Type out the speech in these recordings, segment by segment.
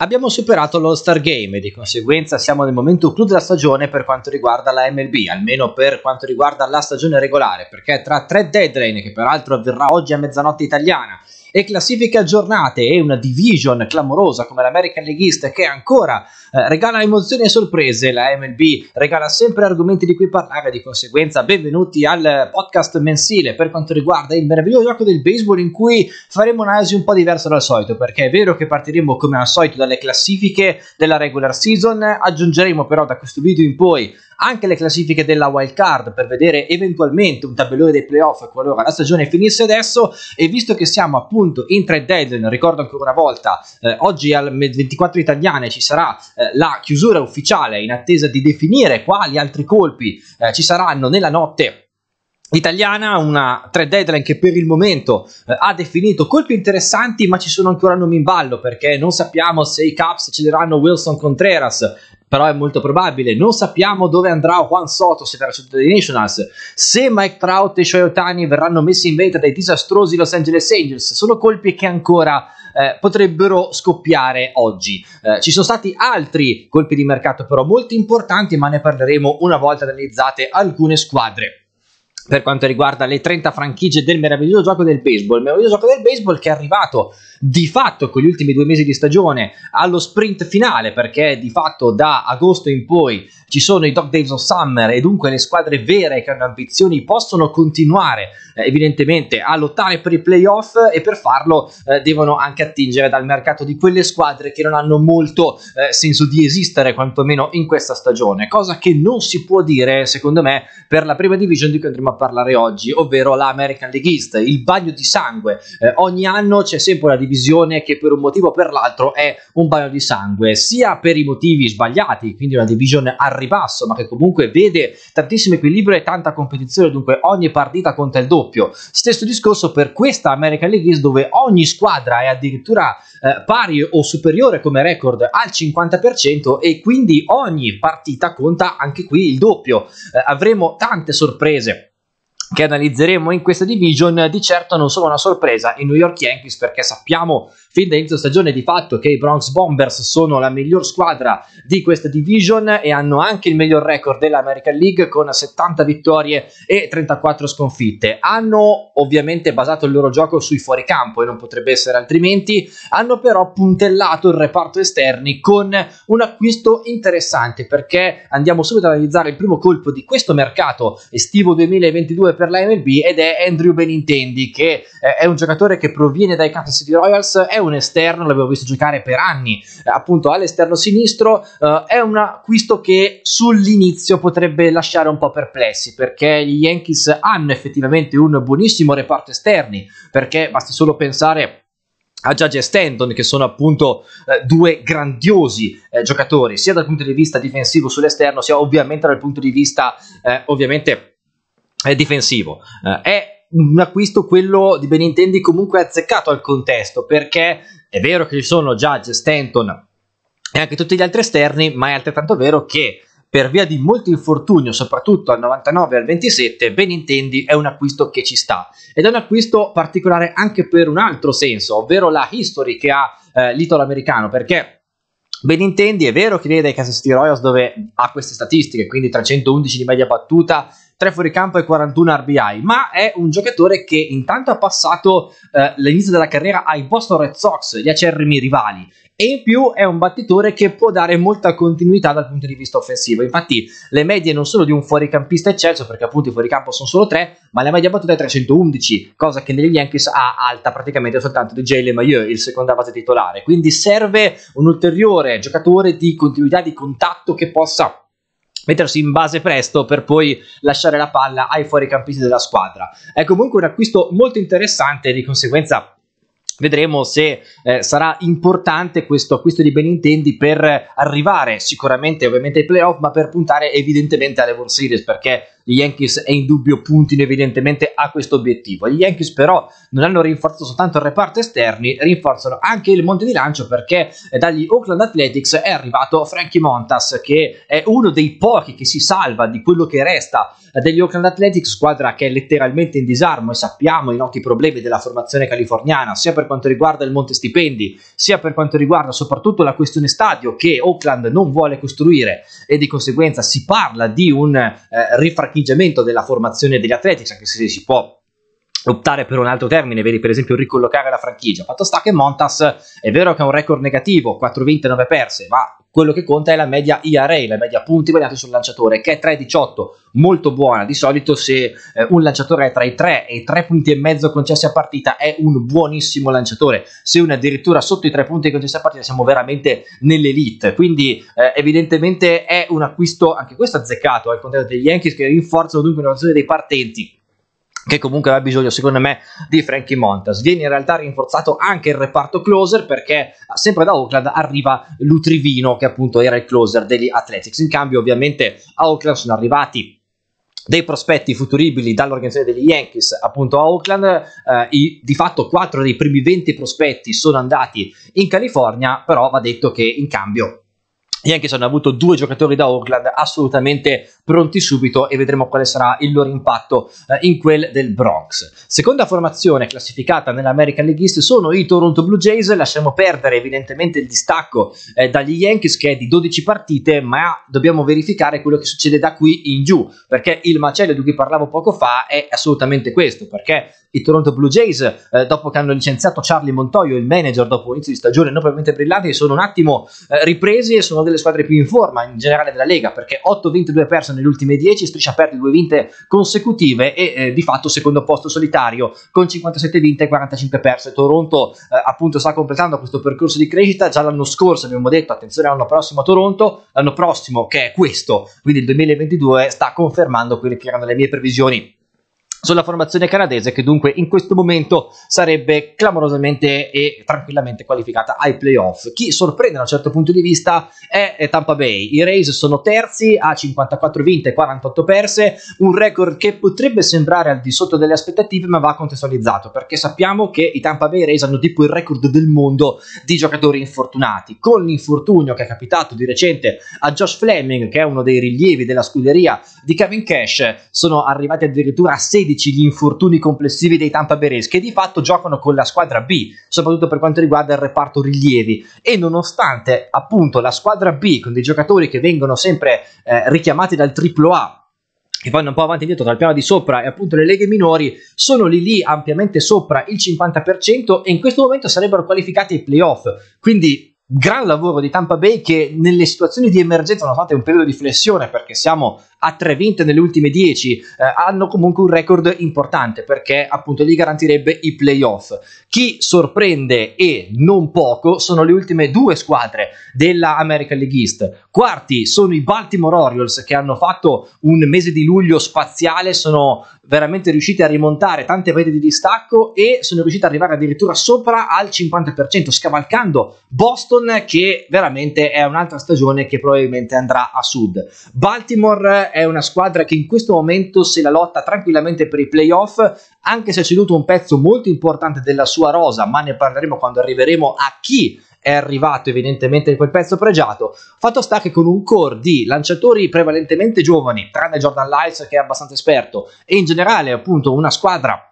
Abbiamo superato l'All-Star Game e di conseguenza siamo nel momento clou della stagione per quanto riguarda la MLB, almeno per quanto riguarda la stagione regolare, perché tra tre deadline, che peraltro avverrà oggi a mezzanotte italiana, e classifiche aggiornate e una division clamorosa come l'American League East che ancora eh, regala emozioni e sorprese, la MLB regala sempre argomenti di cui parlare, di conseguenza benvenuti al podcast mensile per quanto riguarda il meraviglioso gioco del baseball in cui faremo un'analisi un po' diversa dal solito perché è vero che partiremo come al solito dalle classifiche della regular season, aggiungeremo però da questo video in poi anche le classifiche della wild card per vedere eventualmente un tabellone dei playoff qualora la stagione finisse adesso e visto che siamo appunto in trade deadline, ricordo ancora una volta, eh, oggi al 24 italiane ci sarà eh, la chiusura ufficiale in attesa di definire quali altri colpi eh, ci saranno nella notte italiana, una trade deadline che per il momento eh, ha definito colpi interessanti, ma ci sono ancora nomi in ballo perché non sappiamo se i Caps ce cederanno Wilson Contreras, però è molto probabile. Non sappiamo dove andrà Juan Soto se verrà sotto dei Nationals, se Mike Trout e Shoyotani verranno messi in vendita dai disastrosi Los Angeles Angels. Sono colpi che ancora eh, potrebbero scoppiare oggi. Eh, ci sono stati altri colpi di mercato però molto importanti, ma ne parleremo una volta analizzate alcune squadre per quanto riguarda le 30 franchigie del meraviglioso gioco del baseball. Il meraviglioso gioco del baseball che è arrivato di fatto con gli ultimi due mesi di stagione allo sprint finale, perché di fatto da agosto in poi ci sono i Dog Days of Summer e dunque le squadre vere che hanno ambizioni possono continuare eh, evidentemente a lottare per i playoff e per farlo eh, devono anche attingere dal mercato di quelle squadre che non hanno molto eh, senso di esistere, quantomeno in questa stagione, cosa che non si può dire secondo me per la prima division di cui Country Map parlare oggi, ovvero la American League East, il bagno di sangue. Eh, ogni anno c'è sempre una divisione che per un motivo o per l'altro è un bagno di sangue, sia per i motivi sbagliati, quindi una divisione al ribasso, ma che comunque vede tantissimo equilibrio e tanta competizione, dunque ogni partita conta il doppio. Stesso discorso per questa American League East dove ogni squadra è addirittura eh, pari o superiore come record al 50% e quindi ogni partita conta anche qui il doppio. Eh, avremo tante sorprese che analizzeremo in questa division, di certo non sono una sorpresa i New York Yankees perché sappiamo fin da inizio stagione di fatto che i Bronx Bombers sono la miglior squadra di questa division e hanno anche il miglior record dell'American League con 70 vittorie e 34 sconfitte. Hanno ovviamente basato il loro gioco sui fuoricampo e non potrebbe essere altrimenti, hanno però puntellato il reparto esterni con un acquisto interessante perché andiamo subito ad analizzare il primo colpo di questo mercato estivo 2022 per la MLB ed è Andrew Benintendi che eh, è un giocatore che proviene dai Kansas City Royals, è un esterno, l'abbiamo visto giocare per anni eh, appunto all'esterno sinistro, eh, è un acquisto che sull'inizio potrebbe lasciare un po' perplessi perché gli Yankees hanno effettivamente un buonissimo reparto esterni perché basti solo pensare a Judge e Stanton, che sono appunto eh, due grandiosi eh, giocatori, sia dal punto di vista difensivo sull'esterno, sia ovviamente dal punto di vista eh, ovviamente è difensivo. Eh, è un acquisto quello di Benintendi comunque azzeccato al contesto perché è vero che ci sono Judge, Stanton e anche tutti gli altri esterni, ma è altrettanto vero che per via di molto infortunio, soprattutto al 99 e al 27, Benintendi è un acquisto che ci sta. Ed è un acquisto particolare anche per un altro senso, ovvero la history che ha eh, l'italo americano, perché Benintendi è vero che viene dai Kansas City Royals dove ha queste statistiche, quindi 311 di media battuta 3 fuoricampo e 41 RBI, ma è un giocatore che intanto ha passato eh, l'inizio della carriera ai Boston Red Sox, gli acerrimi rivali, e in più è un battitore che può dare molta continuità dal punto di vista offensivo. Infatti le medie non sono di un fuoricampista eccelso, perché appunto i fuoricampo sono solo 3, ma la media battuta è 311, cosa che negli Yankees ha alta praticamente soltanto di Jalen Maillot, il seconda base titolare. Quindi serve un ulteriore giocatore di continuità, di contatto che possa mettersi in base presto per poi lasciare la palla ai fuoricampisti della squadra. È comunque un acquisto molto interessante e di conseguenza Vedremo se eh, sarà importante questo acquisto di Benintendi per arrivare sicuramente ovviamente ai playoff, ma per puntare evidentemente alle World Series, perché gli Yankees è in dubbio puntino evidentemente a questo obiettivo. Gli Yankees però non hanno rinforzato soltanto il reparto esterni, rinforzano anche il monte di lancio perché eh, dagli Oakland Athletics è arrivato Frankie Montas che è uno dei pochi che si salva di quello che resta eh, degli Oakland Athletics, squadra che è letteralmente in disarmo e sappiamo i noti problemi della formazione californiana sia per quanto riguarda il monte stipendi sia per quanto riguarda soprattutto la questione stadio che Oakland non vuole costruire e di conseguenza si parla di un eh, rifracchimento atteggiamento della formazione degli atleti, anche cioè se si può optare per un altro termine, vedi per esempio ricollocare la franchigia. Fatto sta che Montas è vero che ha un record negativo, 4 vinte e 9 perse, ma quello che conta è la media IRA, la media punti guadagnati sul lanciatore, che è 3,18, molto buona. Di solito se eh, un lanciatore è tra i 3 e i 3 punti e mezzo concessi a partita è un buonissimo lanciatore. Se uno è addirittura sotto i 3 punti concessi a partita siamo veramente nell'elite. Quindi eh, evidentemente è un acquisto anche questo azzeccato, al eh, contrario degli Yankees che rinforzano dunque una dei partenti che comunque aveva bisogno secondo me di Frankie Montas. Viene in realtà rinforzato anche il reparto closer perché ah, sempre da Oakland arriva Lutrivino che appunto era il closer degli Athletics. In cambio ovviamente a Oakland sono arrivati dei prospetti futuribili dall'organizzazione degli Yankees appunto a Oakland eh, i, di fatto 4 dei primi 20 prospetti sono andati in California però va detto che in cambio Yankees hanno avuto due giocatori da Oakland assolutamente pronti subito e vedremo quale sarà il loro impatto eh, in quel del Bronx. Seconda formazione classificata nell'American League East sono i Toronto Blue Jays, lasciamo perdere evidentemente il distacco eh, dagli Yankees che è di 12 partite, ma dobbiamo verificare quello che succede da qui in giù, perché il macello di cui parlavo poco fa è assolutamente questo, perché i Toronto Blue Jays, eh, dopo che hanno licenziato Charlie Montoya, il manager, dopo un inizio di stagione non probabilmente brillante, sono un attimo eh, ripresi e sono delle squadre più in forma in generale della Lega, perché 8-22 perse nelle ultime 10, striscia aperte 2 vinte consecutive e eh, di fatto secondo posto solitario con 57 vinte e 45 perse. Toronto eh, appunto sta completando questo percorso di crescita, già l'anno scorso abbiamo detto attenzione all'anno prossimo a Toronto, l'anno prossimo che è questo, quindi il 2022 sta confermando quelle che erano le mie previsioni sulla formazione canadese che dunque in questo momento sarebbe clamorosamente e tranquillamente qualificata ai playoff. Chi sorprende da un certo punto di vista è Tampa Bay. I Rays sono terzi a 54 vinte e 48 perse, un record che potrebbe sembrare al di sotto delle aspettative ma va contestualizzato perché sappiamo che i Tampa Bay Rays hanno tipo il record del mondo di giocatori infortunati. Con l'infortunio che è capitato di recente a Josh Fleming che è uno dei rilievi della scuderia di Kevin Cash sono arrivati addirittura a 16 16 gli infortuni complessivi dei Tampa Bay che di fatto giocano con la squadra B, soprattutto per quanto riguarda il reparto rilievi. E nonostante appunto la squadra B, con dei giocatori che vengono sempre eh, richiamati dal triplo AAA, che vanno un po' avanti e indietro dal piano di sopra e appunto le leghe minori sono lì lì ampiamente sopra il 50% e in questo momento sarebbero qualificati ai playoff quindi gran lavoro di Tampa Bay che nelle situazioni di emergenza, hanno fatto un periodo di flessione perché siamo a tre vinte nelle ultime 10, eh, hanno comunque un record importante perché appunto gli garantirebbe i playoff. Chi sorprende e non poco sono le ultime due squadre della American League East. Quarti sono i Baltimore Orioles che hanno fatto un mese di luglio spaziale, sono veramente riusciti a rimontare tante vette di distacco e sono riusciti ad arrivare addirittura sopra al 50%, scavalcando Boston che veramente è un'altra stagione che probabilmente andrà a sud. Baltimore è una squadra che in questo momento se la lotta tranquillamente per i playoff, anche se ha ceduto un pezzo molto importante della sua rosa, ma ne parleremo quando arriveremo a chi è arrivato evidentemente quel pezzo pregiato. Fatto sta che con un core di lanciatori prevalentemente giovani, tranne Jordan Lyles che è abbastanza esperto, e in generale appunto una squadra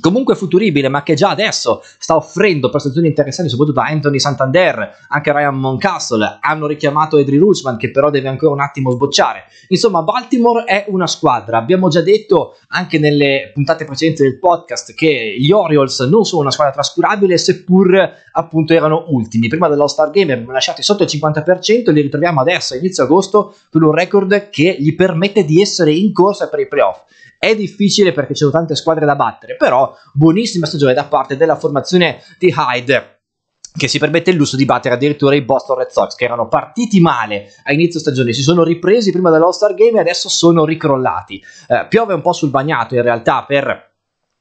comunque futuribile, ma che già adesso sta offrendo prestazioni interessanti, soprattutto da Anthony Santander, anche Ryan Moncastle, hanno richiamato Edry Rushman, che però deve ancora un attimo sbocciare. Insomma, Baltimore è una squadra, abbiamo già detto anche nelle puntate precedenti del podcast che gli Orioles non sono una squadra trascurabile, seppur appunto erano ultimi. Prima dello Star Game erano lasciati sotto il 50%, li ritroviamo adesso, a inizio agosto, con un record che gli permette di essere in corsa per i playoff è difficile perché ci sono tante squadre da battere, però buonissima stagione da parte della formazione di Hyde che si permette il lusso di battere addirittura i Boston Red Sox che erano partiti male a inizio stagione, si sono ripresi prima dellall Star Game e adesso sono ricrollati. Eh, piove un po' sul bagnato in realtà per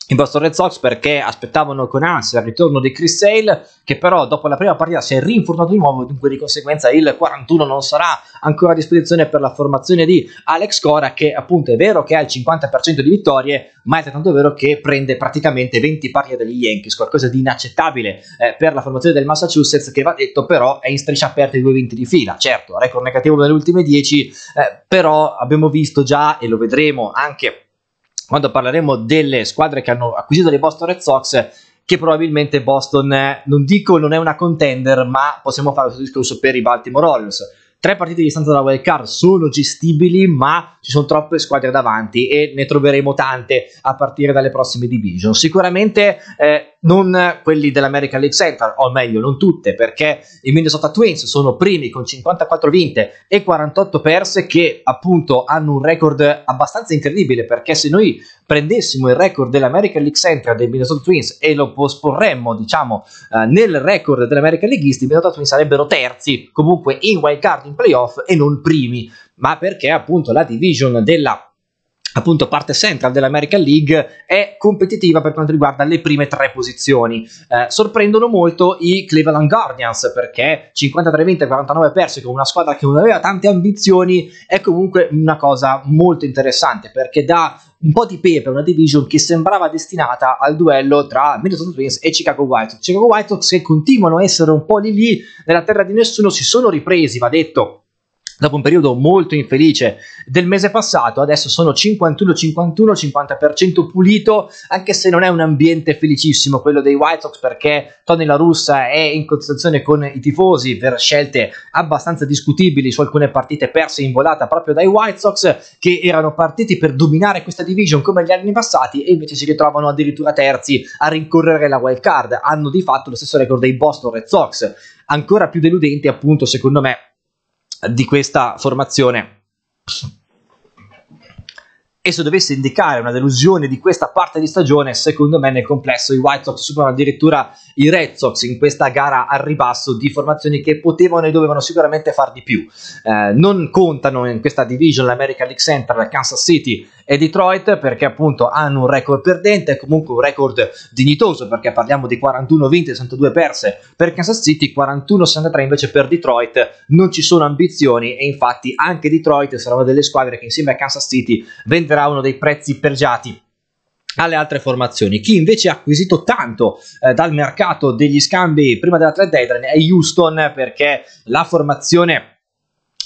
i Boston Red Sox perché aspettavano con ansia il ritorno di Chris Sale che però dopo la prima partita si è rinfortunato di nuovo dunque di conseguenza il 41 non sarà ancora a disposizione per la formazione di Alex Cora che appunto è vero che ha il 50% di vittorie ma è tanto vero che prende praticamente 20 partite dagli Yankees qualcosa di inaccettabile eh, per la formazione del Massachusetts che va detto però è in striscia aperta i due vinti di fila certo record negativo delle ultime 10 eh, però abbiamo visto già e lo vedremo anche quando parleremo delle squadre che hanno acquisito le Boston Red Sox che probabilmente Boston non dico non è una contender ma possiamo fare questo discorso per i Baltimore Orioles tre partite di distanza dalla wild card sono gestibili, ma ci sono troppe squadre davanti e ne troveremo tante a partire dalle prossime division. Sicuramente eh, non quelli dell'American League Central, o meglio, non tutte, perché i Minnesota Twins sono primi con 54 vinte e 48 perse, che appunto hanno un record abbastanza incredibile, perché se noi prendessimo il record dell'American League Central dei Minnesota Twins e lo posporremmo, diciamo, eh, nel record dell'American League East, i Minnesota Twins sarebbero terzi, comunque in wild card in playoff e non primi, ma perché appunto la division della appunto parte central dell'American League è competitiva per quanto riguarda le prime tre posizioni eh, sorprendono molto i Cleveland Guardians perché 53 vinte e 49 persi con una squadra che non aveva tante ambizioni è comunque una cosa molto interessante perché dà un po' di pepe a una division che sembrava destinata al duello tra Minnesota Twins e Chicago White Chicago White Sox che continuano a essere un po' lì lì nella terra di nessuno si sono ripresi va detto dopo un periodo molto infelice del mese passato, adesso sono 51-51, 50% pulito, anche se non è un ambiente felicissimo quello dei White Sox perché Tony La Russa è in consultazione con i tifosi per scelte abbastanza discutibili su alcune partite perse in volata proprio dai White Sox che erano partiti per dominare questa division come gli anni passati e invece si ritrovano addirittura terzi a rincorrere la wild card, hanno di fatto lo stesso record dei Boston Red Sox, ancora più deludenti appunto secondo me di questa formazione e se dovesse indicare una delusione di questa parte di stagione, secondo me nel complesso i White Sox superano addirittura i Red Sox in questa gara al ribasso di formazioni che potevano e dovevano sicuramente far di più. Eh, non contano in questa division l'American League Central, Kansas City e Detroit perché appunto hanno un record perdente, comunque un record dignitoso perché parliamo di 41 vinte e 62 perse per Kansas City, 41-63 invece per Detroit, non ci sono ambizioni e infatti anche Detroit sarà una delle squadre che insieme a Kansas City vendrà resterà uno dei prezzi pergiati alle altre formazioni. Chi invece ha acquisito tanto eh, dal mercato degli scambi prima della trade deadline è Houston perché la formazione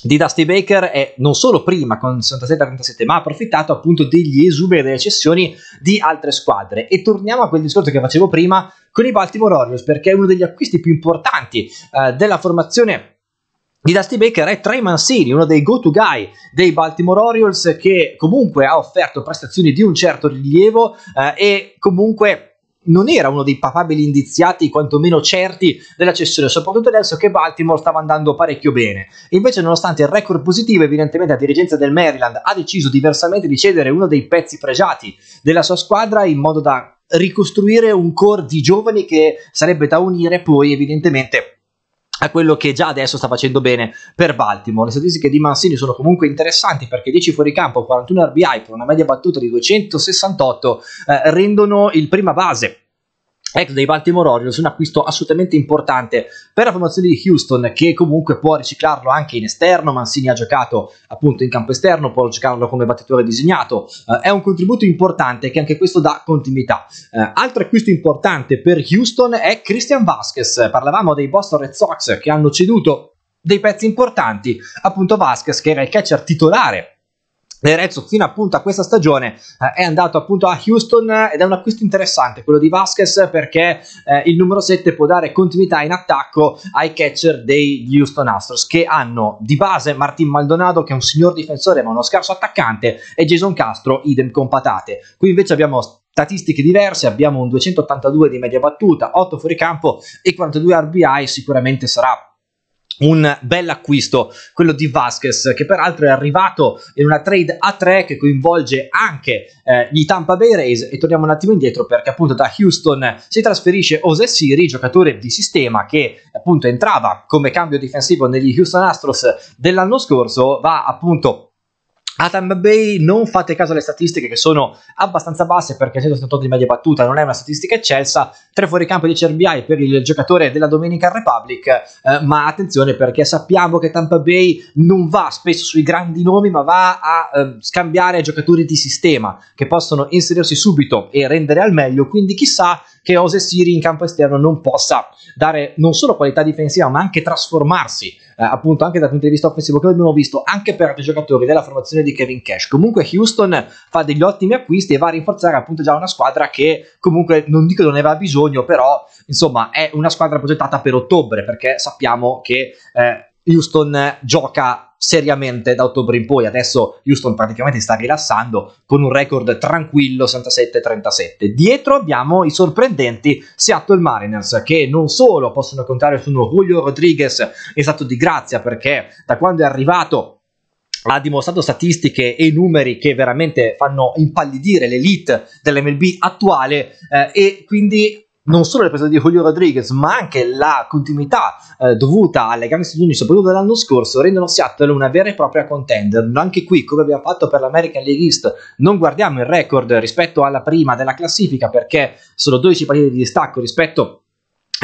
di Dusty Baker è non solo prima con 66-37 ma ha approfittato appunto degli esuberi delle cessioni di altre squadre e torniamo a quel discorso che facevo prima con i Baltimore Orioles perché è uno degli acquisti più importanti eh, della formazione di Dusty Baker è Trey Mancini, uno dei go-to guy dei Baltimore Orioles che comunque ha offerto prestazioni di un certo rilievo eh, e comunque non era uno dei papabili indiziati, quantomeno certi, della cessione, soprattutto adesso che Baltimore stava andando parecchio bene. Invece, nonostante il record positivo, evidentemente la dirigenza del Maryland ha deciso diversamente di cedere uno dei pezzi pregiati della sua squadra in modo da ricostruire un core di giovani che sarebbe da unire poi, evidentemente, a quello che già adesso sta facendo bene per Baltimore. Le statistiche di Mansini sono comunque interessanti perché 10 fuori campo, 41 RBI per una media battuta di 268 eh, rendono il prima base ex ecco, dei Baltimore Orioles, un acquisto assolutamente importante per la formazione di Houston che comunque può riciclarlo anche in esterno, Mancini ha giocato appunto in campo esterno, può giocarlo come battitore disegnato, eh, è un contributo importante che anche questo dà continuità. Eh, altro acquisto importante per Houston è Christian Vasquez, parlavamo dei Boston Red Sox che hanno ceduto dei pezzi importanti, appunto Vasquez che era il catcher titolare L'Erezzo fino appunto a questa stagione eh, è andato appunto a Houston eh, ed è un acquisto interessante quello di Vasquez perché eh, il numero 7 può dare continuità in attacco ai catcher degli Houston Astros che hanno di base Martin Maldonado che è un signor difensore ma uno scarso attaccante e Jason Castro idem con patate. Qui invece abbiamo statistiche diverse, abbiamo un 282 di media battuta, 8 fuori campo e 42 RBI, sicuramente sarà un bel acquisto, quello di Vasquez, che peraltro è arrivato in una trade a 3 che coinvolge anche eh, gli Tampa Bay Rays. E torniamo un attimo indietro perché appunto da Houston si trasferisce Ose Siri, giocatore di sistema che appunto entrava come cambio difensivo negli Houston Astros dell'anno scorso, va appunto a Tampa Bay non fate caso alle statistiche che sono abbastanza basse perché 178 di media battuta non è una statistica eccelsa, tre fuori di CRBI per il giocatore della Dominican Republic, eh, ma attenzione perché sappiamo che Tampa Bay non va spesso sui grandi nomi ma va a eh, scambiare giocatori di sistema che possono inserirsi subito e rendere al meglio, quindi chissà che Ose Siri in campo esterno non possa dare non solo qualità difensiva ma anche trasformarsi eh, appunto anche dal punto di vista offensivo che abbiamo visto anche per altri giocatori della formazione di Kevin Cash. Comunque Houston fa degli ottimi acquisti e va a rinforzare appunto già una squadra che comunque non dico non ne aveva bisogno, però insomma è una squadra progettata per ottobre perché sappiamo che eh, Houston gioca seriamente da ottobre in poi. Adesso Houston praticamente sta rilassando con un record tranquillo 67-37. Dietro abbiamo i sorprendenti Seattle Mariners che non solo possono contare su uno Julio Rodriguez in stato di grazia perché da quando è arrivato ha dimostrato statistiche e numeri che veramente fanno impallidire l'elite dell'MLB attuale eh, e quindi non solo la presenza di Julio Rodriguez, ma anche la continuità eh, dovuta alle grandi stagioni, soprattutto dell'anno scorso, rendono Seattle una vera e propria contender. Anche qui, come abbiamo fatto per l'American League East, non guardiamo il record rispetto alla prima della classifica perché sono 12 partite di distacco rispetto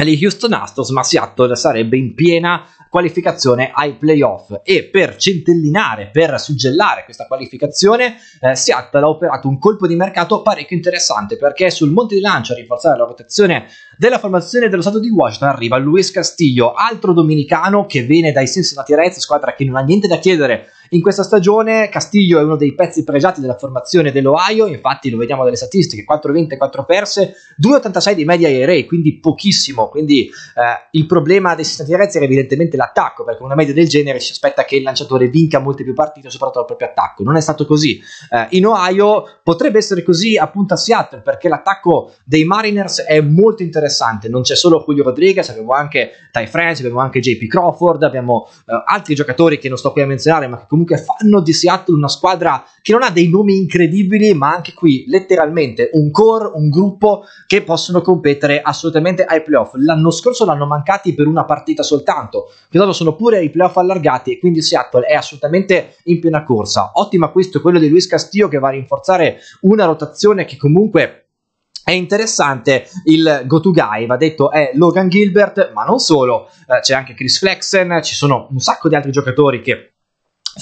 gli Houston Astros, ma Seattle sarebbe in piena qualificazione ai playoff e per centellinare, per suggellare questa qualificazione, eh, Seattle ha operato un colpo di mercato parecchio interessante perché sul monte di lancio a rinforzare la rotazione della formazione dello Stato di Washington arriva Luis Castillo, altro dominicano che viene dai Cincinnati Reds, squadra che non ha niente da chiedere in questa stagione. Castillo è uno dei pezzi pregiati della formazione dell'Ohio, infatti lo vediamo dalle statistiche, 4 vinte, 4 perse, 2,86 di media ERA, quindi pochissimo. Quindi eh, il problema dei Cincinnati Reds era evidentemente l'attacco, perché una media del genere si aspetta che il lanciatore vinca molte più partite, soprattutto al proprio attacco. Non è stato così. Eh, in Ohio potrebbe essere così appunto a Seattle, perché l'attacco dei Mariners è molto interessante interessante. Non c'è solo Julio Rodriguez, abbiamo anche Ty France, abbiamo anche JP Crawford, abbiamo eh, altri giocatori che non sto qui a menzionare, ma che comunque fanno di Seattle una squadra che non ha dei nomi incredibili, ma anche qui letteralmente un core, un gruppo che possono competere assolutamente ai playoff. L'anno scorso l'hanno mancati per una partita soltanto, quest'anno sono pure i playoff allargati e quindi Seattle è assolutamente in piena corsa. Ottimo acquisto quello di Luis Castillo che va a rinforzare una rotazione che comunque è interessante il go-to-guy, va detto è Logan Gilbert, ma non solo, eh, c'è anche Chris Flexen, ci sono un sacco di altri giocatori che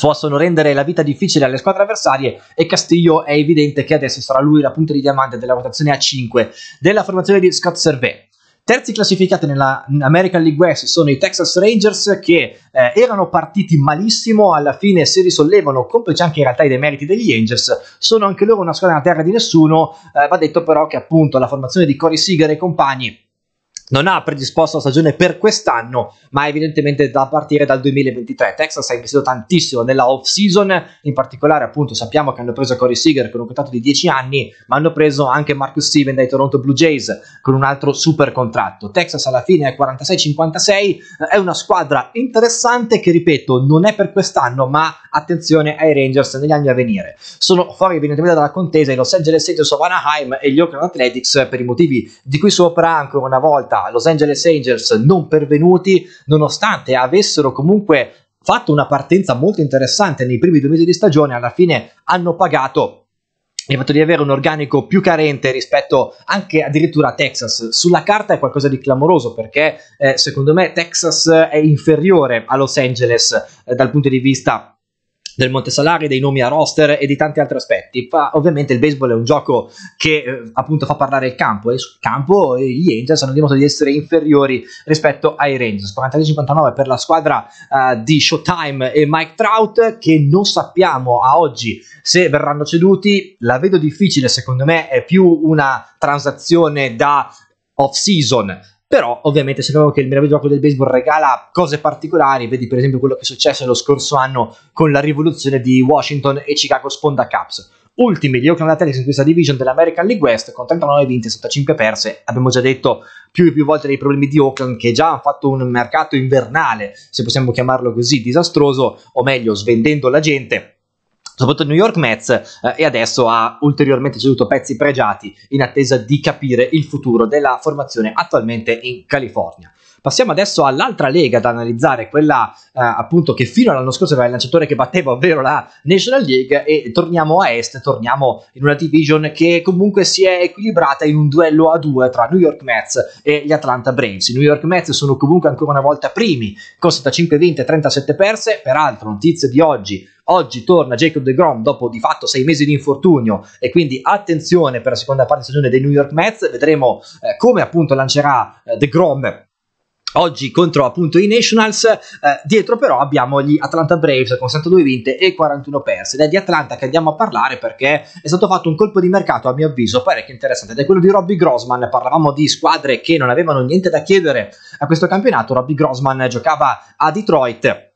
possono rendere la vita difficile alle squadre avversarie e Castiglio è evidente che adesso sarà lui la punta di diamante della votazione a 5 della formazione di Scott Servet. Terzi classificati nella American League West sono i Texas Rangers che eh, erano partiti malissimo, alla fine si risollevano, complice anche in realtà i demeriti degli Angels, sono anche loro una squadra nella terra di nessuno, eh, va detto però che appunto la formazione di Corey Seager e compagni non ha predisposto la stagione per quest'anno, ma evidentemente da partire dal 2023. Texas ha investito tantissimo nella off-season, in particolare appunto sappiamo che hanno preso Corey Seager con un contratto di 10 anni, ma hanno preso anche Marcus Steven dai Toronto Blue Jays con un altro super contratto. Texas alla fine è 46-56, è una squadra interessante che ripeto non è per quest'anno, ma attenzione ai Rangers negli anni a venire. Sono fuori evidentemente dalla contesa i Los Angeles Angels of Anaheim e gli Oakland Athletics per i motivi di cui sopra ancora una volta Los Angeles Angels non pervenuti, nonostante avessero comunque fatto una partenza molto interessante nei primi due mesi di stagione, alla fine hanno pagato il fatto di avere un organico più carente rispetto anche addirittura a Texas sulla carta è qualcosa di clamoroso perché eh, secondo me Texas è inferiore a Los Angeles eh, dal punto di vista del monte salari, dei nomi a roster e di tanti altri aspetti. Fa, ovviamente il baseball è un gioco che eh, appunto fa parlare il campo e sul campo gli Angels hanno dimostrato di essere inferiori rispetto ai Rangers. 43-59 per la squadra eh, di Showtime e Mike Trout che non sappiamo a oggi se verranno ceduti. La vedo difficile, secondo me è più una transazione da off season però ovviamente sappiamo che il meraviglioso gioco del baseball regala cose particolari, vedi per esempio quello che è successo lo scorso anno con la rivoluzione di Washington e Chicago Sponda Caps. Ultimi gli Oakland Athletics in questa division dell'American League West con 39 vinte e 65 perse, abbiamo già detto più e più volte dei problemi di Oakland che già hanno fatto un mercato invernale, se possiamo chiamarlo così, disastroso, o meglio svendendo la gente soprattutto New York Mets eh, e adesso ha ulteriormente ceduto pezzi pregiati in attesa di capire il futuro della formazione attualmente in California. Passiamo adesso all'altra lega da analizzare, quella eh, appunto che fino all'anno scorso aveva il lanciatore che batteva, ovvero la National League, e torniamo a est, torniamo in una division che comunque si è equilibrata in un duello a due tra New York Mets e gli Atlanta Braves. I New York Mets sono comunque ancora una volta primi, con 75 vinte e 37 perse, peraltro notizie di oggi, Oggi torna Jacob De Grom dopo di fatto sei mesi di infortunio e quindi attenzione per la seconda parte di stagione dei New York Mets. Vedremo eh, come appunto lancerà eh, De Grom Oggi contro appunto i Nationals, eh, dietro però abbiamo gli Atlanta Braves con 62 vinte e 41 perse. Ed è di Atlanta che andiamo a parlare perché è stato fatto un colpo di mercato, a mio avviso, parecchio interessante. Ed è quello di Robbie Grossman. Parlavamo di squadre che non avevano niente da chiedere a questo campionato. Robbie Grossman giocava a Detroit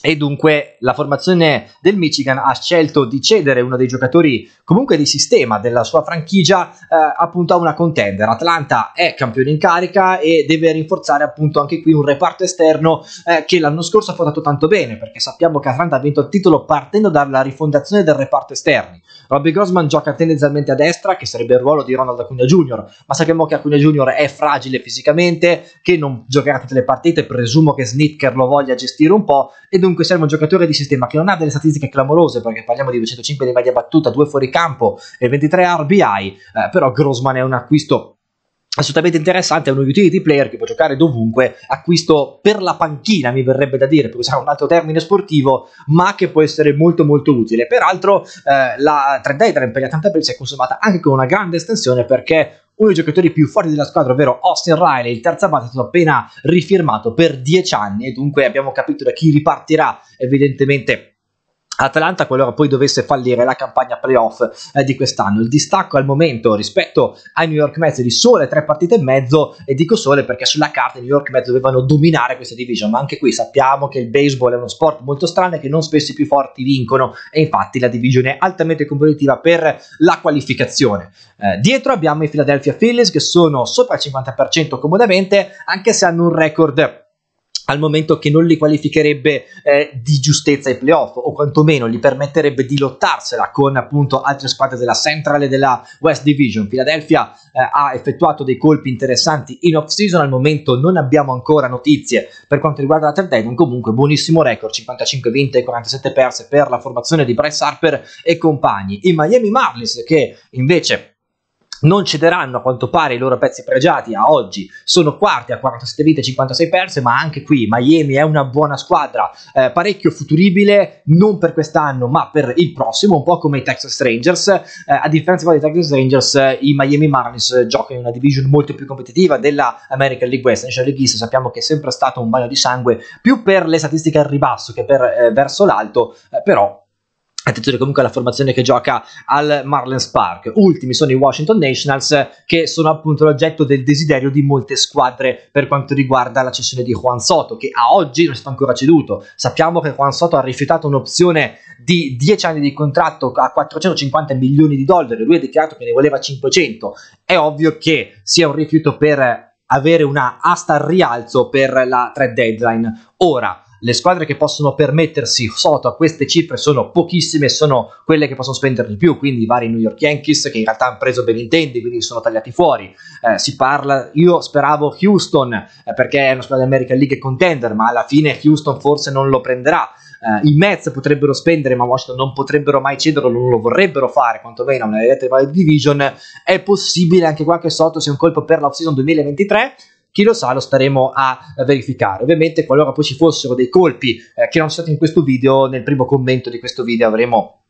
e dunque la formazione del Michigan ha scelto di cedere uno dei giocatori comunque di sistema della sua franchigia eh, appunto a una contender. Atlanta è campione in carica e deve rinforzare appunto anche qui un reparto esterno eh, che l'anno scorso ha portato tanto bene perché sappiamo che Atlanta ha vinto il titolo partendo dalla rifondazione del reparto esterno. Robbie Grossman gioca tendenzialmente a destra che sarebbe il ruolo di Ronald Acuna Jr. ma sappiamo che Acuna Jr. è fragile fisicamente che non giocherà tutte le partite presumo che Snitker lo voglia gestire un po' e dunque serve un giocatore di sistema che non ha delle statistiche clamorose, perché parliamo di 205 di media battuta, 2 fuori campo e 23 RBI, eh, però Grossman è un acquisto assolutamente interessante, è un utility player che può giocare dovunque, acquisto per la panchina mi verrebbe da dire, per usare un altro termine sportivo, ma che può essere molto molto utile. Peraltro eh, la 3 d per gli Atlanta Braves è consumata anche con una grande estensione perché uno dei giocatori più forti della squadra, ovvero Austin Riley, il terza base, è stato appena rifirmato per 10 anni e dunque abbiamo capito da chi ripartirà evidentemente Atalanta qualora poi dovesse fallire la campagna playoff eh, di quest'anno. Il distacco al momento rispetto ai New York Mets di sole tre partite e mezzo, e dico sole perché sulla carta i New York Mets dovevano dominare questa division, ma anche qui sappiamo che il baseball è uno sport molto strano e che non spesso i più forti vincono e infatti la divisione è altamente competitiva per la qualificazione. Eh, dietro abbiamo i Philadelphia Phillies che sono sopra il 50% comodamente, anche se hanno un record al momento che non li qualificherebbe eh, di giustezza ai playoff o quantomeno gli permetterebbe di lottarsela con appunto altre squadre della Central e della West Division. Philadelphia eh, ha effettuato dei colpi interessanti in off season, al momento non abbiamo ancora notizie per quanto riguarda la Terdeton, comunque buonissimo record, 55 vinte e 47 perse per la formazione di Bryce Harper e compagni. I Miami Marlins che invece non cederanno a quanto pare i loro pezzi pregiati a oggi sono quarti a 47 vite e 56 perse ma anche qui Miami è una buona squadra eh, parecchio futuribile non per quest'anno ma per il prossimo un po' come i Texas Rangers eh, a differenza poi dei Texas Rangers eh, i Miami Marlins eh, giocano in una division molto più competitiva della American League West National League East sappiamo che è sempre stato un bagno di sangue più per le statistiche al ribasso che per, eh, verso l'alto eh, però Attenzione comunque alla formazione che gioca al Marlins Park. Ultimi sono i Washington Nationals che sono appunto l'oggetto del desiderio di molte squadre per quanto riguarda la cessione di Juan Soto che a oggi non è stato ancora ceduto. Sappiamo che Juan Soto ha rifiutato un'opzione di 10 anni di contratto a 450 milioni di dollari, lui ha dichiarato che ne voleva 500. È ovvio che sia un rifiuto per avere una asta al rialzo per la trade deadline. Ora le squadre che possono permettersi sotto a queste cifre sono pochissime, sono quelle che possono spendere di più, quindi i vari New York Yankees che in realtà hanno preso Benintendi, quindi sono tagliati fuori. Eh, si parla, io speravo Houston eh, perché è una squadra di American League contender, ma alla fine Houston forse non lo prenderà. Uh, I Mets potrebbero spendere, ma Washington non potrebbero mai cederlo, non lo vorrebbero fare, quantomeno nella rete di Division. È possibile anche qua che sotto sia un colpo per la season 2023. Chi lo sa lo staremo a verificare. Ovviamente qualora poi ci fossero dei colpi eh, che non sono stati in questo video, nel primo commento di questo video avremo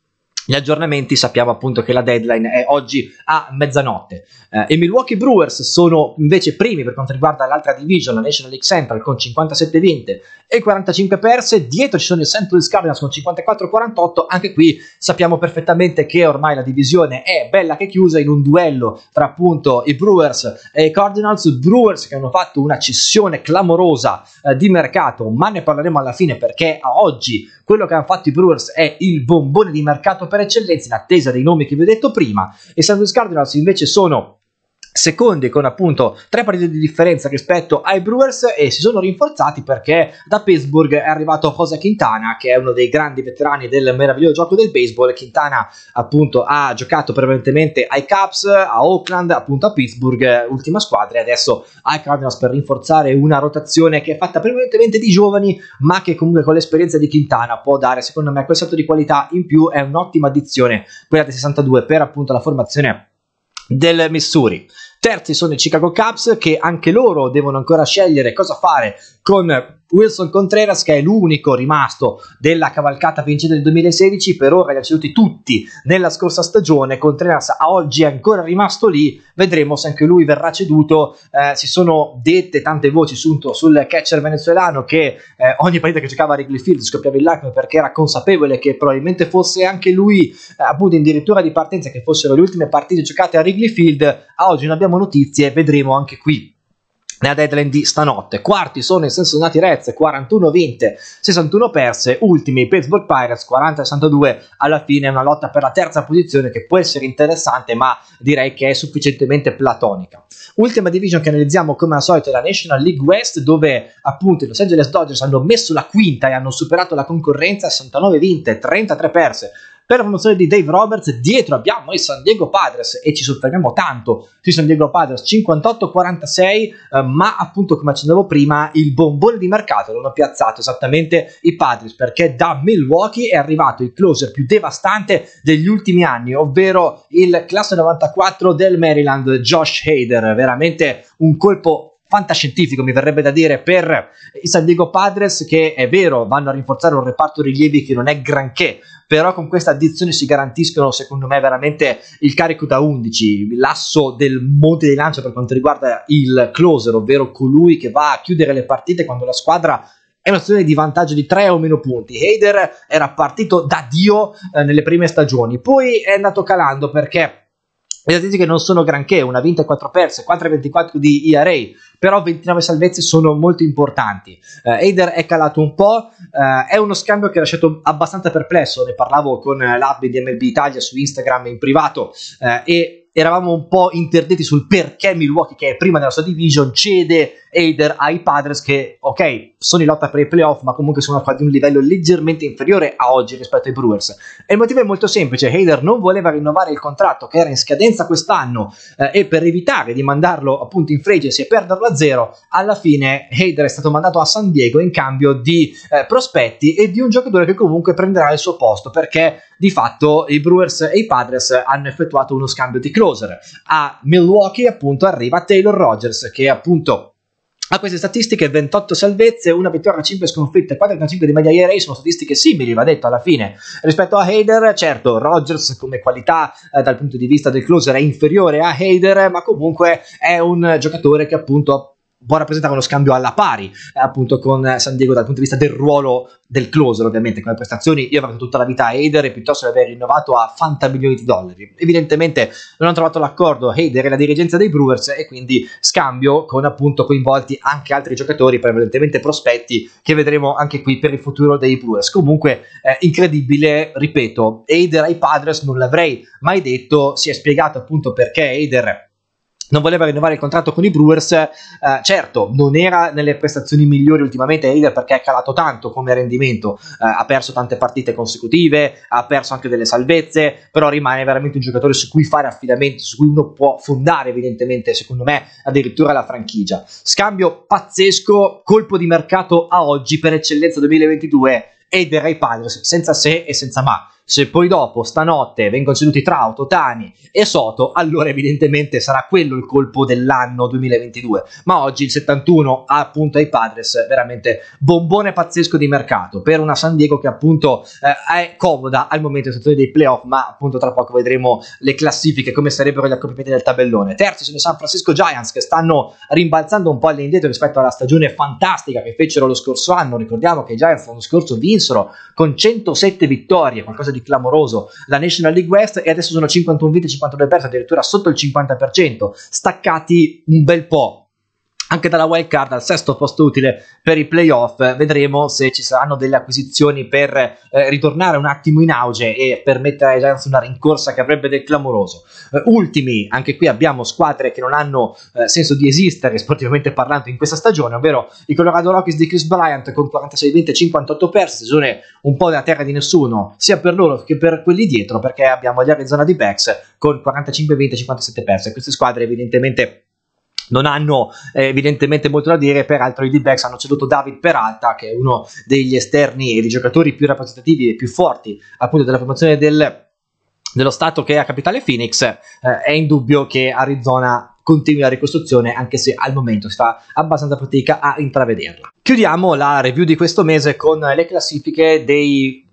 gli aggiornamenti sappiamo appunto che la deadline è oggi a mezzanotte. Eh, I Milwaukee Brewers sono invece primi per quanto riguarda l'altra division, la National League Central con 57 vinte e 45 perse, dietro ci sono i St. Louis Cardinals con 54-48, anche qui sappiamo perfettamente che ormai la divisione è bella che chiusa in un duello tra appunto i Brewers e i Cardinals, Brewers che hanno fatto una cessione clamorosa eh, di mercato, ma ne parleremo alla fine perché a oggi quello che hanno fatto i Brewers è il bombone di mercato per per eccellenza in attesa dei nomi che vi ho detto prima e San Luis Cardinals invece sono secondi con appunto tre partite di differenza rispetto ai Brewers e si sono rinforzati perché da Pittsburgh è arrivato Jose Quintana che è uno dei grandi veterani del meraviglioso gioco del baseball Quintana appunto ha giocato prevalentemente ai Cubs, a Oakland, appunto a Pittsburgh, ultima squadra e adesso ai Cardinals per rinforzare una rotazione che è fatta prevalentemente di giovani ma che comunque con l'esperienza di Quintana può dare secondo me quel salto di qualità in più è un'ottima addizione quella del 62 per appunto la formazione del Missouri. Terzi sono i Chicago Cubs che anche loro devono ancora scegliere cosa fare con Wilson Contreras che è l'unico rimasto della cavalcata vincente del 2016, per ora li ha ceduti tutti nella scorsa stagione, Contreras a oggi è ancora rimasto lì, vedremo se anche lui verrà ceduto, eh, si sono dette tante voci sul, sul catcher venezuelano che eh, ogni partita che giocava a Wrigley Field scoppiava il lacrime perché era consapevole che probabilmente fosse anche lui eh, appunto dirittura di partenza che fossero le ultime partite giocate a Wrigley Field, a oggi non abbiamo notizie, vedremo anche qui nella deadline di stanotte. Quarti sono i senso Reds, 41 vinte, 61 perse, ultimi i Pittsburgh Pirates, 40-62, alla fine una lotta per la terza posizione che può essere interessante ma direi che è sufficientemente platonica. Ultima division che analizziamo come al solito è la National League West dove appunto i Los Angeles Dodgers hanno messo la quinta e hanno superato la concorrenza, 69 vinte, 33 perse, per la formazione di Dave Roberts. Dietro abbiamo i San Diego Padres e ci soffermiamo tanto sui San Diego Padres 58-46, eh, ma appunto come accennavo prima il bombone di mercato l'hanno piazzato esattamente i Padres perché da Milwaukee è arrivato il closer più devastante degli ultimi anni, ovvero il classe 94 del Maryland, Josh Hader, veramente un colpo fantascientifico, mi verrebbe da dire, per i San Diego Padres, che è vero, vanno a rinforzare un reparto rilievi che non è granché, però con questa addizione si garantiscono, secondo me, veramente il carico da 11, l'asso del monte di lancio per quanto riguarda il closer, ovvero colui che va a chiudere le partite quando la squadra è una situazione di vantaggio di 3 o meno punti. Heider era partito da Dio eh, nelle prime stagioni, poi è andato calando perché le statistiche non sono granché, una vinta e 4 perse, 4,24 di ERA, però 29 salvezze sono molto importanti. Eh, Eder è calato un po', eh, è uno scambio che ha lasciato abbastanza perplesso, ne parlavo con l'admin di MLB Italia su Instagram in privato eh, e eravamo un po' interdetti sul perché Milwaukee, che è prima della sua division, cede Eider ai Padres che, ok, sono in lotta per i playoff, ma comunque sono una di un livello leggermente inferiore a oggi rispetto ai Brewers. E il motivo è molto semplice: Hader non voleva rinnovare il contratto che era in scadenza quest'anno eh, e per evitare di mandarlo appunto in free agency e perderlo a zero, alla fine Hader è stato mandato a San Diego in cambio di eh, prospetti e di un giocatore che comunque prenderà il suo posto perché di fatto i Brewers e i Padres hanno effettuato uno scambio di closer. A Milwaukee appunto arriva Taylor Rogers che appunto a queste statistiche 28 salvezze, una vittoria, 5 sconfitte, 4,5 di media ieri sono statistiche simili, va detto alla fine. Rispetto a Heider, certo, Rogers come qualità eh, dal punto di vista del closer è inferiore a Heider, ma comunque è un giocatore che appunto può rappresentare uno scambio alla pari eh, appunto con San Diego dal punto di vista del ruolo del closer ovviamente come prestazioni io avrei tutta la vita a Heider piuttosto che aver rinnovato a fanta milioni di dollari evidentemente non hanno trovato l'accordo Heider e la dirigenza dei Brewers e quindi scambio con appunto coinvolti anche altri giocatori prevalentemente prospetti che vedremo anche qui per il futuro dei Brewers comunque eh, incredibile ripeto Heider ai Padres non l'avrei mai detto si è spiegato appunto perché Heider non voleva rinnovare il contratto con i Brewers, eh, certo non era nelle prestazioni migliori ultimamente Hager perché è calato tanto come rendimento, eh, ha perso tante partite consecutive, ha perso anche delle salvezze, però rimane veramente un giocatore su cui fare affidamento, su cui uno può fondare evidentemente, secondo me, addirittura la franchigia. Scambio pazzesco, colpo di mercato a oggi per eccellenza 2022 e dei Padres, senza se e senza ma se poi dopo stanotte vengono ceduti Trauto, Tani e Soto, allora evidentemente sarà quello il colpo dell'anno 2022. Ma oggi il 71 ha appunto ai Padres veramente bombone pazzesco di mercato per una San Diego che appunto eh, è comoda al momento in situazione dei playoff, ma appunto tra poco vedremo le classifiche, come sarebbero gli accoppiamenti del tabellone. Terzi sono i San Francisco Giants che stanno rimbalzando un po' all'indietro rispetto alla stagione fantastica che fecero lo scorso anno. Ricordiamo che i Giants l'anno scorso vinsero con 107 vittorie, qualcosa di di clamoroso la National League West e adesso sono 51 vinte e 52 perse, addirittura sotto il 50%, staccati un bel po' anche dalla wild card al sesto posto utile per i playoff. Vedremo se ci saranno delle acquisizioni per eh, ritornare un attimo in auge e permettere ai Giants una rincorsa che avrebbe del clamoroso. Eh, ultimi, anche qui abbiamo squadre che non hanno eh, senso di esistere sportivamente parlando in questa stagione, ovvero i Colorado Rockies di Chris Bryant con 46 20 e 58 persi, stagione un po' della terra di nessuno, sia per loro che per quelli dietro, perché abbiamo gli Arizona D-Backs con 45 20 e 57 perse. Queste squadre evidentemente non hanno eh, evidentemente molto da dire, peraltro i D-backs hanno ceduto David Peralta, che è uno degli esterni e dei giocatori più rappresentativi e più forti appunto della formazione del, dello Stato che è a capitale Phoenix, eh, è indubbio che Arizona continui la ricostruzione, anche se al momento si fa abbastanza fatica a intravederla. Chiudiamo la review di questo mese con le classifiche dei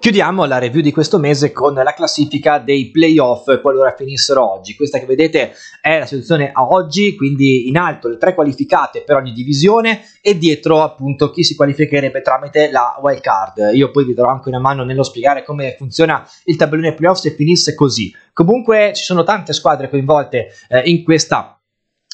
Chiudiamo la review di questo mese con la classifica dei playoff qualora finissero oggi. Questa che vedete è la situazione a oggi, quindi in alto le tre qualificate per ogni divisione e dietro appunto chi si qualificherebbe tramite la wild card. Io poi vi darò anche una mano nello spiegare come funziona il tabellone playoff se finisse così. Comunque ci sono tante squadre coinvolte eh, in questa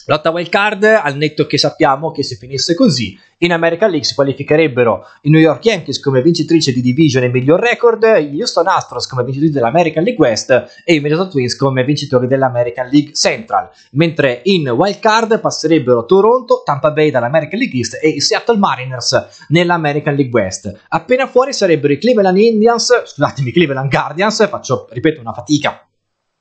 Lotta wild card, al netto che sappiamo che se finisse così, in American League si qualificherebbero i New York Yankees come vincitrice di division e miglior record, gli Houston Astros come vincitori dell'American League West e i Minnesota Twins come vincitori dell'American League Central, mentre in wild card passerebbero Toronto, Tampa Bay dall'American League East e i Seattle Mariners nell'American League West. Appena fuori sarebbero i Cleveland Indians, scusatemi, Cleveland Guardians, faccio, ripeto, una fatica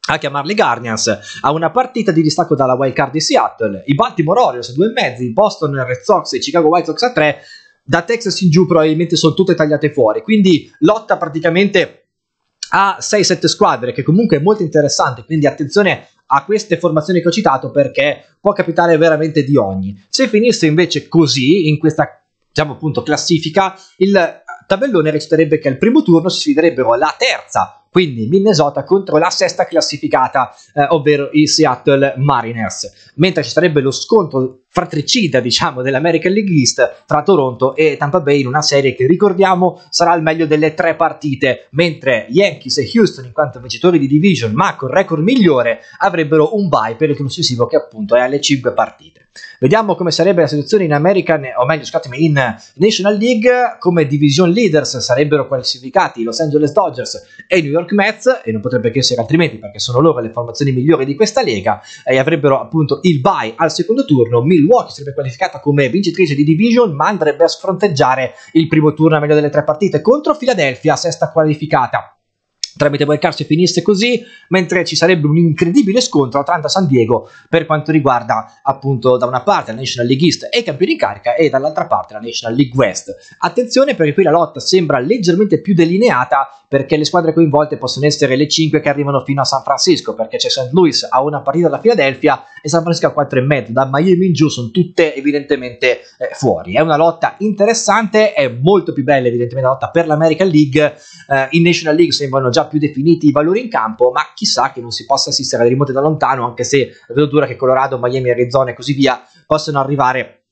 a chiamarli Guardians, a una partita di distacco dalla wild card di Seattle, i Baltimore Orioles a due e mezzi, Boston Red Sox e i Chicago White Sox a tre, da Texas in giù probabilmente sono tutte tagliate fuori, quindi lotta praticamente a 6-7 squadre che comunque è molto interessante, quindi attenzione a queste formazioni che ho citato perché può capitare veramente di ogni. Se finisse invece così in questa diciamo appunto classifica, il tabellone reciterebbe che al primo turno si sfiderebbero la terza quindi Minnesota contro la sesta classificata, eh, ovvero i Seattle Mariners. Mentre ci sarebbe lo scontro fratricida, diciamo, dell'American League East tra Toronto e Tampa Bay in una serie che ricordiamo sarà al meglio delle tre partite, mentre Yankees e Houston, in quanto vincitori di division, ma con record migliore, avrebbero un bye per il successivo che appunto è alle 5 partite. Vediamo come sarebbe la situazione in American, o meglio, scusatemi, in National League, come division leaders sarebbero classificati i Los Angeles Dodgers e i New York York Mets e non potrebbe che essere altrimenti perché sono loro le formazioni migliori di questa lega e avrebbero appunto il bye al secondo turno. Milwaukee sarebbe qualificata come vincitrice di division ma andrebbe a sfronteggiare il primo turno, meglio delle tre partite, contro Philadelphia, sesta qualificata tramite Wildcard se finisse così, mentre ci sarebbe un incredibile scontro Atlanta-San Diego per quanto riguarda appunto da una parte la National League East e i campioni in carica e dall'altra parte la National League West. Attenzione perché qui la lotta sembra leggermente più delineata perché le squadre coinvolte possono essere le 5 che arrivano fino a San Francisco perché c'è St. Louis a una partita da Philadelphia e San Francisco a 4 e mezzo, da Miami in giù sono tutte evidentemente eh, fuori. È una lotta interessante, è molto più bella evidentemente la lotta per l'American League, eh, in National League sembrano già più definiti i valori in campo, ma chissà che non si possa assistere alle rimonte da lontano, anche se la vedo dura che Colorado, Miami, Arizona e così via possano arrivare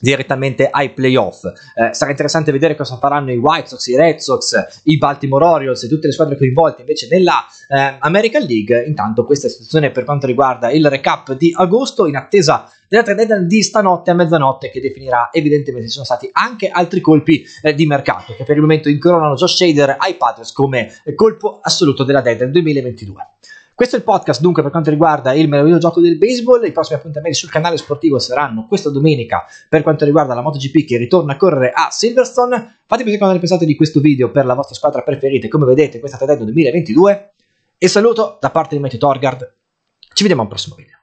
direttamente ai playoff. Eh, sarà interessante vedere cosa faranno i White Sox, i Red Sox, i Baltimore Orioles e tutte le squadre coinvolte invece nella eh, American League. Intanto questa è la situazione per quanto riguarda il recap di agosto in attesa della trade di stanotte a mezzanotte che definirà evidentemente ci sono stati anche altri colpi eh, di mercato che per il momento incoronano Josh Shader ai Padres come eh, colpo assoluto della deadline 2022. Questo è il podcast dunque per quanto riguarda il meraviglioso gioco del baseball, i prossimi appuntamenti sul canale sportivo saranno questa domenica per quanto riguarda la MotoGP che ritorna a correre a Silverstone, fatemi sapere cosa ne pensate di questo video per la vostra squadra preferita, come vedete questa è Tedendo 2022 e saluto da parte di Matthew Torgard, ci vediamo al prossimo video.